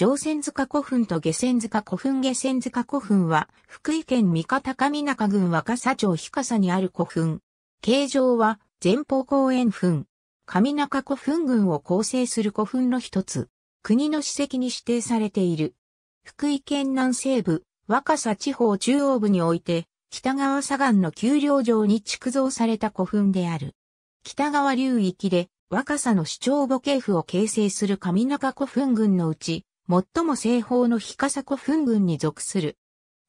上仙塚古墳と下仙塚古墳下仙塚古墳は、福井県三方上中郡若狭町日笠にある古墳。形状は、前方後円墳。上中古墳群を構成する古墳の一つ。国の史跡に指定されている。福井県南西部、若狭地方中央部において、北川左岸の丘陵上に築造された古墳である。北川流域で、若狭の主張母系譜を形成する上中古墳群のうち、最も西方の日笠古墳群に属する。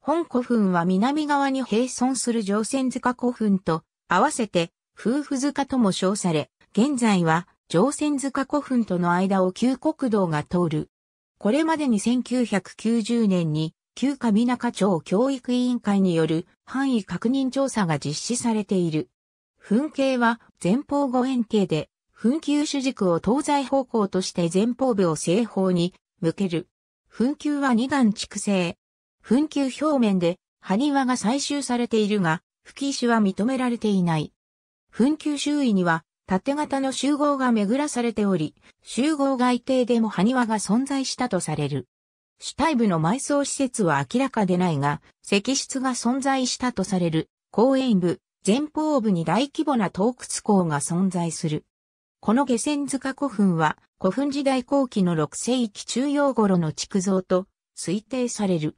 本古墳は南側に並存する乗船塚古墳と合わせて夫婦塚とも称され、現在は乗船塚古墳との間を旧国道が通る。これまでに1990年に旧上中町教育委員会による範囲確認調査が実施されている。墳形は前方五円形で、墳丘主軸を東西方向として前方部を西方に、向ける。墳丘は二段蓄生。墳球表面で埴輪が採集されているが、吹き石は認められていない。墳球周囲には縦型の集合が巡らされており、集合外定でも埴輪が存在したとされる。主体部の埋葬施設は明らかでないが、石室が存在したとされる、公園部、前方部に大規模な洞窟港が存在する。この下仙塚古墳は古墳時代後期の6世紀中央頃の築造と推定される。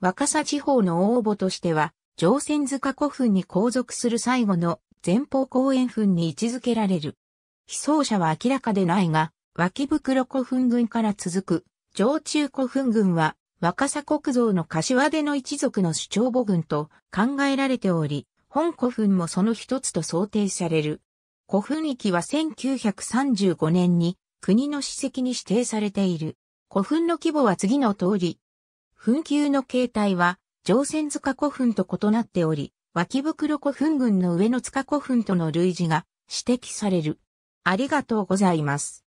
若狭地方の応募としては、上仙塚古墳に後続する最後の前方後円墳に位置づけられる。被葬者は明らかでないが、脇袋古墳群から続く、上中古墳群は、若狭国造の柏出の一族の主張母群と考えられており、本古墳もその一つと想定される。古墳域は1935年に国の史跡に指定されている。古墳の規模は次の通り。墳丘の形態は、上線塚古墳と異なっており、脇袋古墳群の上の塚古墳との類似が指摘される。ありがとうございます。